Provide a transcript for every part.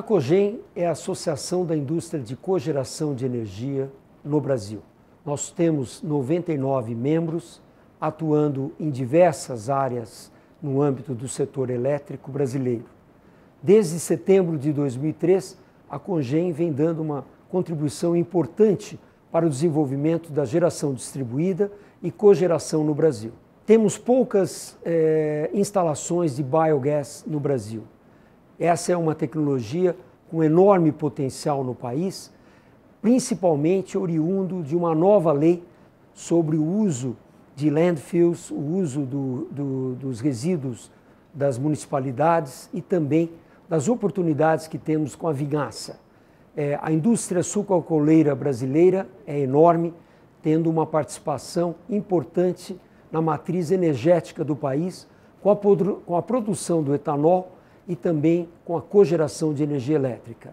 A COGEM é a Associação da Indústria de Cogeração de Energia no Brasil. Nós temos 99 membros atuando em diversas áreas no âmbito do setor elétrico brasileiro. Desde setembro de 2003, a COGEM vem dando uma contribuição importante para o desenvolvimento da geração distribuída e cogeração no Brasil. Temos poucas eh, instalações de biogás no Brasil. Essa é uma tecnologia com enorme potencial no país, principalmente oriundo de uma nova lei sobre o uso de landfills, o uso do, do, dos resíduos das municipalidades e também das oportunidades que temos com a vinhaça. É, a indústria sucroalcooleira brasileira é enorme, tendo uma participação importante na matriz energética do país, com a, com a produção do etanol e também com a cogeração de energia elétrica.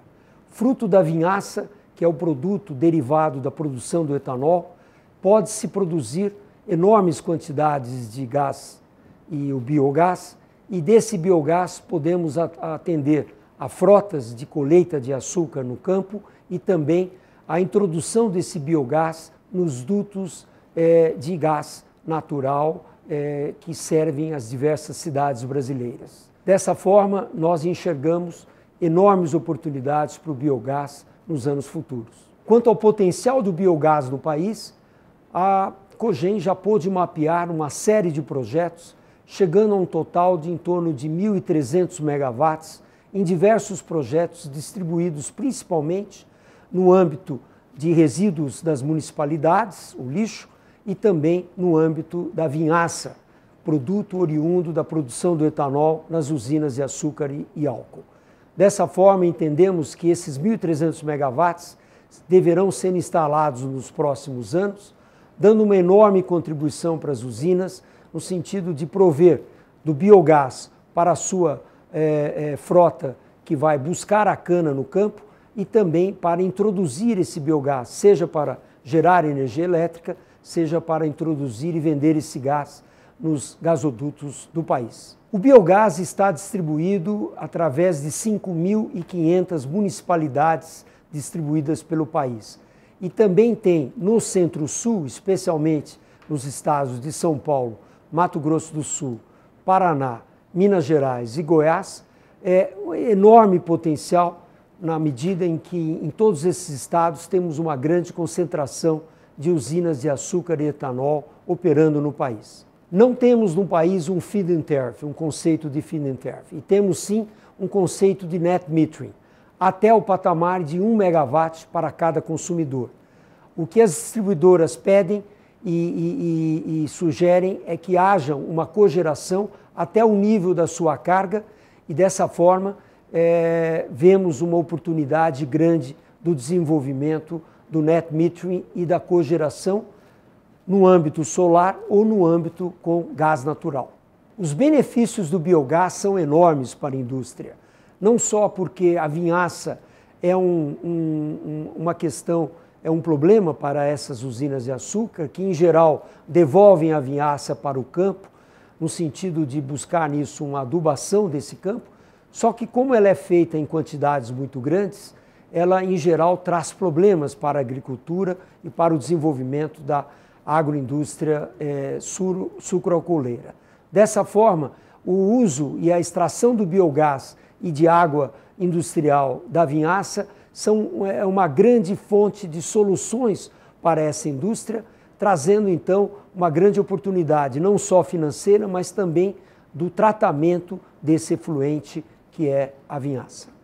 Fruto da vinhaça, que é o produto derivado da produção do etanol, pode-se produzir enormes quantidades de gás e o biogás, e desse biogás podemos atender a frotas de colheita de açúcar no campo e também a introdução desse biogás nos dutos eh, de gás natural eh, que servem as diversas cidades brasileiras. Dessa forma, nós enxergamos enormes oportunidades para o biogás nos anos futuros. Quanto ao potencial do biogás no país, a Cogen já pôde mapear uma série de projetos, chegando a um total de em torno de 1.300 megawatts em diversos projetos distribuídos principalmente no âmbito de resíduos das municipalidades, o lixo, e também no âmbito da vinhaça, produto oriundo da produção do etanol nas usinas de açúcar e álcool. Dessa forma, entendemos que esses 1.300 megawatts deverão ser instalados nos próximos anos, dando uma enorme contribuição para as usinas no sentido de prover do biogás para a sua é, é, frota que vai buscar a cana no campo e também para introduzir esse biogás, seja para gerar energia elétrica, seja para introduzir e vender esse gás nos gasodutos do país. O biogás está distribuído através de 5.500 municipalidades distribuídas pelo país. E também tem no Centro-Sul, especialmente nos estados de São Paulo, Mato Grosso do Sul, Paraná, Minas Gerais e Goiás, é um enorme potencial na medida em que em todos esses estados temos uma grande concentração de usinas de açúcar e etanol operando no país. Não temos no país um feed and tariff, um conceito de feed and tariff, e temos sim um conceito de net metering, até o patamar de 1 megawatt para cada consumidor. O que as distribuidoras pedem e, e, e sugerem é que haja uma cogeração até o nível da sua carga e dessa forma é, vemos uma oportunidade grande do desenvolvimento do net metering e da cogeração no âmbito solar ou no âmbito com gás natural. Os benefícios do biogás são enormes para a indústria, não só porque a vinhaça é um, um, uma questão, é um problema para essas usinas de açúcar, que em geral devolvem a vinhaça para o campo, no sentido de buscar nisso uma adubação desse campo, só que como ela é feita em quantidades muito grandes, ela em geral traz problemas para a agricultura e para o desenvolvimento da agricultura agroindústria é, sur, sucroalcooleira. Dessa forma, o uso e a extração do biogás e de água industrial da vinhaça são é, é, uma grande fonte de soluções para essa indústria, trazendo então uma grande oportunidade, não só financeira, mas também do tratamento desse efluente que é a vinhaça.